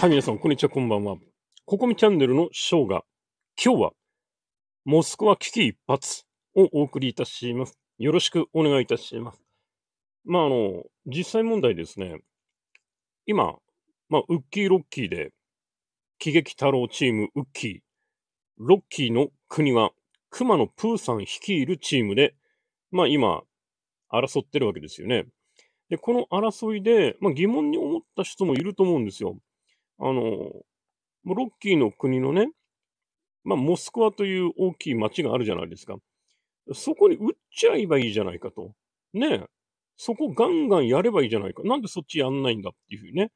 はい、皆さん、こんにちは、こんばんは。ここみチャンネルのショーが、今日は、モスクワ危機一発をお送りいたします。よろしくお願いいたします。まあ、あの、実際問題ですね。今、まあ、ウッキーロッキーで、喜劇太郎チームウッキー、ロッキーの国は、熊野プーさん率いるチームで、まあ今、争ってるわけですよね。で、この争いで、まあ疑問に思った人もいると思うんですよ。あの、ロッキーの国のね、まあ、モスクワという大きい街があるじゃないですか。そこに売っちゃえばいいじゃないかと。ねえ。そこガンガンやればいいじゃないか。なんでそっちやんないんだっていうふうにね、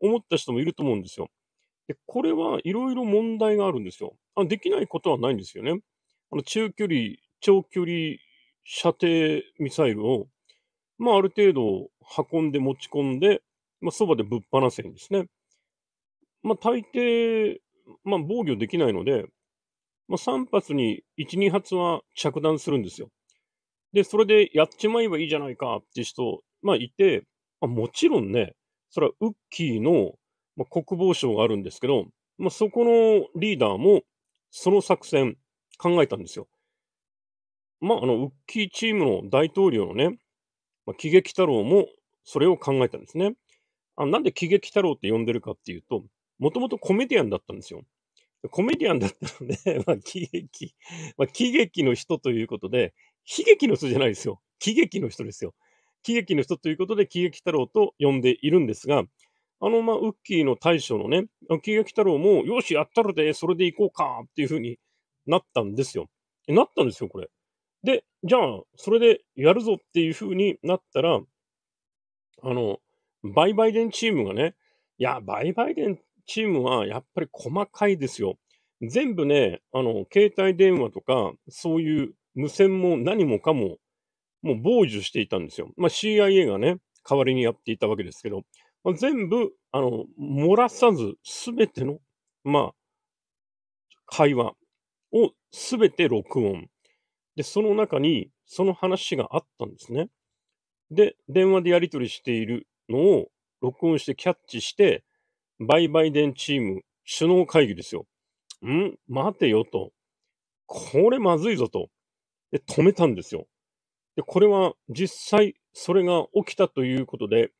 思った人もいると思うんですよ。で、これはいろいろ問題があるんですよあ。できないことはないんですよね。あの中距離、長距離射程ミサイルを、まあ、ある程度運んで持ち込んで、まあ、そばでぶっ放せんですね。まあ、大抵、まあ、防御できないので、まあ、3発に1、2発は着弾するんですよ。で、それでやっちまえばいいじゃないかって人、まあ、いて、まあ、もちろんね、それはウッキーの、まあ、国防省があるんですけど、まあ、そこのリーダーもその作戦考えたんですよ。まあ、あの、ウッキーチームの大統領のね、まあ、喜劇太郎もそれを考えたんですね。あなんで喜劇太郎って呼んでるかっていうと、もともとコメディアンだったんですよ。コメディアンだったので、まあ、喜劇、まあ、喜劇の人ということで、悲劇の人じゃないですよ。喜劇の人ですよ。喜劇の人ということで、喜劇太郎と呼んでいるんですが、あの、まあ、ウッキーの大将のね、喜劇太郎も、よし、やったるで、それで行こうか、っていうふうになったんですよ。なったんですよ、これ。で、じゃあ、それでやるぞっていうふうになったら、あの、バイバイデンチームがね、いや、バイバイデンチームはやっぱり細かいですよ。全部ね、あの、携帯電話とか、そういう無線も何もかも、もう傍受していたんですよ。まあ、CIA がね、代わりにやっていたわけですけど、まあ、全部、あの、漏らさず、すべての、まあ、会話をすべて録音。で、その中に、その話があったんですね。で、電話でやり取りしているのを録音してキャッチして、ババイイデンチーム首脳会議ですよ。ん待てよと。これまずいぞと。で、止めたんですよ。で、これは実際それが起きたということで、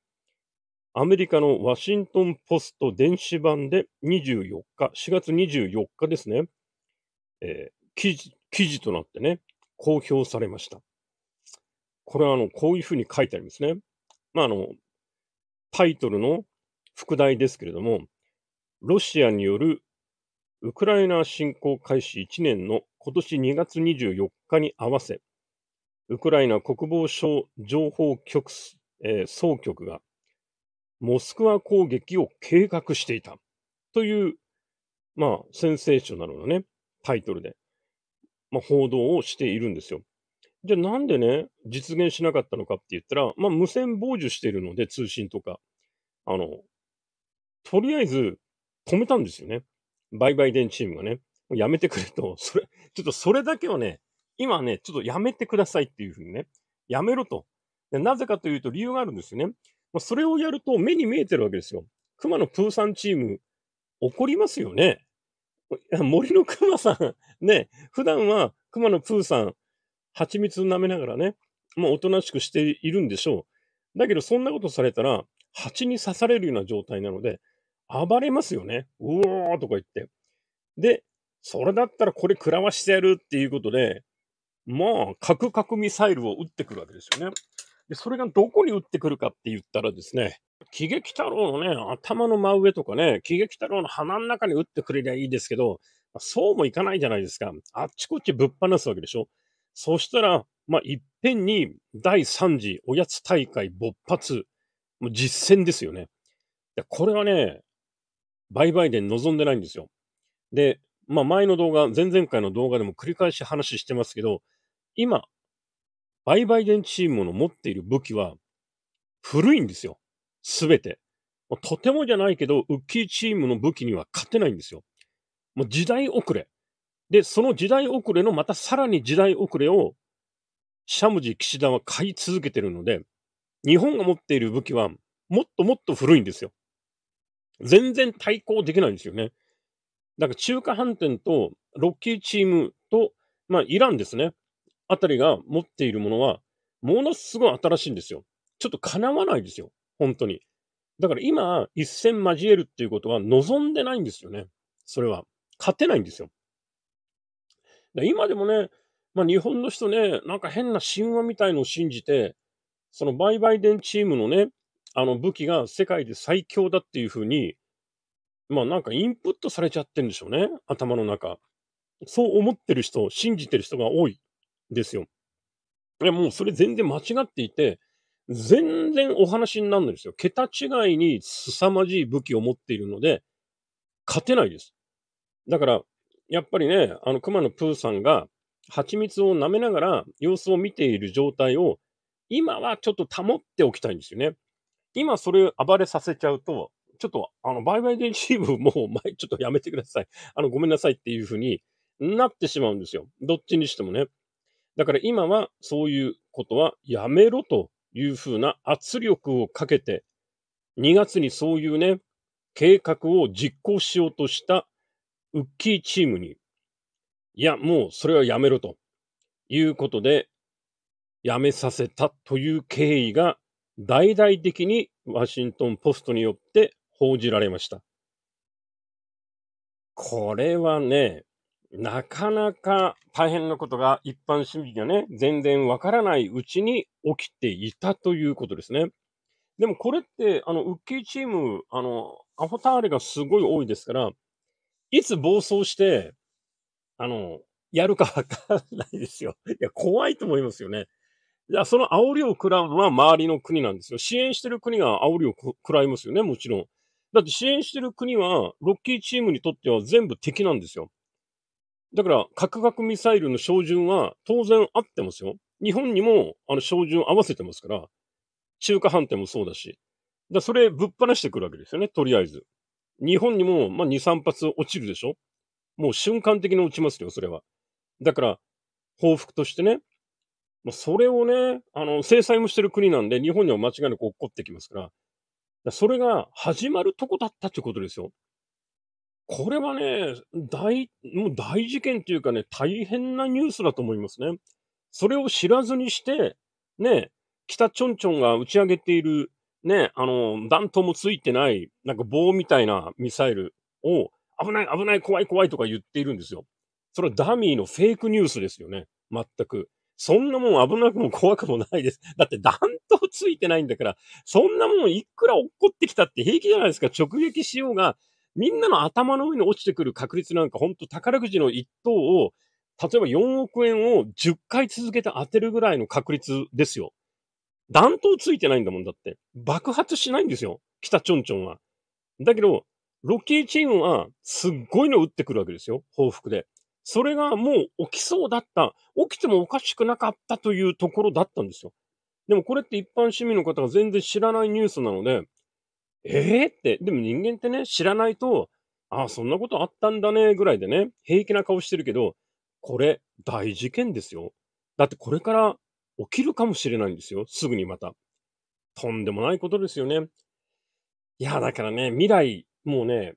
アメリカのワシントンポスト電子版で24日、4月24日ですね、えー、記事、記事となってね、公表されました。これはあの、こういうふうに書いてありますね。まあ、あの、タイトルの副題ですけれども、ロシアによるウクライナ侵攻開始1年の今年2月24日に合わせ、ウクライナ国防省情報局、えー、総局がモスクワ攻撃を計画していたという、まあ、センセーショナルなね、タイトルで、まあ、報道をしているんですよ。じゃあなんでね、実現しなかったのかって言ったら、まあ、無線傍受しているので、通信とか、あの、とりあえず止めたんですよね。売買電チームがね。やめてくれと、それ、ちょっとそれだけはね、今ね、ちょっとやめてくださいっていうふうにね、やめろと。なぜかというと理由があるんですよね。まあ、それをやると目に見えてるわけですよ。熊野プーさんチーム、怒りますよね。森の熊さん、ね、普段は熊野プーさん、蜂蜜舐めながらね、もうおとなしくしているんでしょう。だけど、そんなことされたら、蜂に刺されるような状態なので、暴れますよね。うおーとか言って。で、それだったらこれ食らわしてやるっていうことで、まあ、核核ミサイルを撃ってくるわけですよね。で、それがどこに撃ってくるかって言ったらですね、喜劇太郎のね、頭の真上とかね、喜劇太郎の鼻の中に撃ってくれりゃいいですけど、そうもいかないじゃないですか。あっちこっちぶっ放すわけでしょ。そしたら、まあ、いっぺんに第3次おやつ大会勃発、もう実践ですよね。これはね、売買で望んでないんですよ。で、まあ、前の動画、前々回の動画でも繰り返し話してますけど、今、ババイイデンチームの持っている武器は古いんですよ。すべて。とてもじゃないけど、ウッキーチームの武器には勝てないんですよ。もう時代遅れ。で、その時代遅れのまたさらに時代遅れを、シャムジ・岸田は買い続けてるので、日本が持っている武器はもっともっと古いんですよ。全然対抗できないんですよね。だから中華飯店とロッキーチームと、まあ、イランですね、あたりが持っているものは、ものすごい新しいんですよ。ちょっと叶わないですよ。本当に。だから今、一戦交えるっていうことは望んでないんですよね。それは。勝てないんですよ。今でもね、まあ、日本の人ね、なんか変な神話みたいのを信じて、その売買電チームのね、あの武器が世界で最強だっていうふうに、まあなんかインプットされちゃってるんでしょうね、頭の中。そう思ってる人、信じてる人が多いですよ。いやもうそれ全然間違っていて、全然お話になるんですよ。桁違いに凄まじい武器を持っているので、勝てないです。だから、やっぱりね、あの、熊野プーさんが、蜂蜜を舐めながら様子を見ている状態を、今はちょっと保っておきたいんですよね。今それ暴れさせちゃうと、ちょっと、あの、売買チーム。もう 前、ちょっとやめてください。あの、ごめんなさいっていうふうになってしまうんですよ。どっちにしてもね。だから今はそういうことはやめろというふうな圧力をかけて、2月にそういうね、計画を実行しようとしたウッキーチームに、いや、もうそれはやめろということで、やめさせたという経緯が大々的にワシントン・ポストによって報じられました。これはね、なかなか大変なことが一般市民がね、全然わからないうちに起きていたということですね。でもこれって、あの、ウッキーチーム、あの、アホターレがすごい多いですから、いつ暴走して、あの、やるかわからないですよ。いや、怖いと思いますよね。いや、その煽りを食らうのは周りの国なんですよ。支援してる国が煽りを食らいますよね、もちろん。だって支援してる国は、ロッキーチームにとっては全部敵なんですよ。だから、核核ミサイルの照準は当然合ってますよ。日本にも、あの、照準合わせてますから、中華飯店もそうだし。だそれぶっ放してくるわけですよね、とりあえず。日本にも、まあ、2、3発落ちるでしょもう瞬間的に落ちますよ、それは。だから、報復としてね、まあ、それをね、あの、制裁もしてる国なんで、日本には間違いなく起こってきますから、それが始まるとこだったってことですよ。これはね、大、もう大事件というかね、大変なニュースだと思いますね。それを知らずにして、ね、北ちょんちょんが打ち上げている、ね、あの、弾頭もついてない、なんか棒みたいなミサイルを、危ない、危ない、怖い、怖いとか言っているんですよ。それはダミーのフェイクニュースですよね。全く。そんなもん危なくも怖くもないです。だって弾頭ついてないんだから、そんなもんいくら落っこってきたって平気じゃないですか。直撃しようが、みんなの頭の上に落ちてくる確率なんか、ほんと宝くじの一等を、例えば4億円を10回続けて当てるぐらいの確率ですよ。弾頭ついてないんだもんだって。爆発しないんですよ。北ちょんちょんは。だけど、ロッキーチームはすっごいの打ってくるわけですよ。報復で。それがもう起きそうだった。起きてもおかしくなかったというところだったんですよ。でもこれって一般市民の方が全然知らないニュースなので、ええー、って、でも人間ってね、知らないと、ああ、そんなことあったんだね、ぐらいでね、平気な顔してるけど、これ、大事件ですよ。だってこれから起きるかもしれないんですよ。すぐにまた。とんでもないことですよね。いや、だからね、未来、もうね、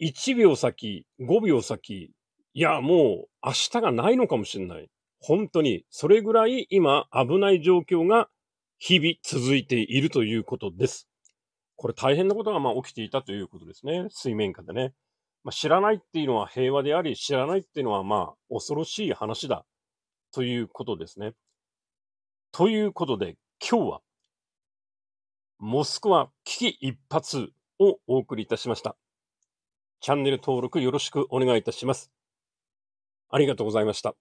1秒先、5秒先、いや、もう明日がないのかもしれない。本当に、それぐらい今危ない状況が日々続いているということです。これ大変なことがまあ起きていたということですね。水面下でね。まあ、知らないっていうのは平和であり、知らないっていうのはまあ恐ろしい話だということですね。ということで、今日は、モスクワ危機一発をお送りいたしました。チャンネル登録よろしくお願いいたします。ありがとうございました。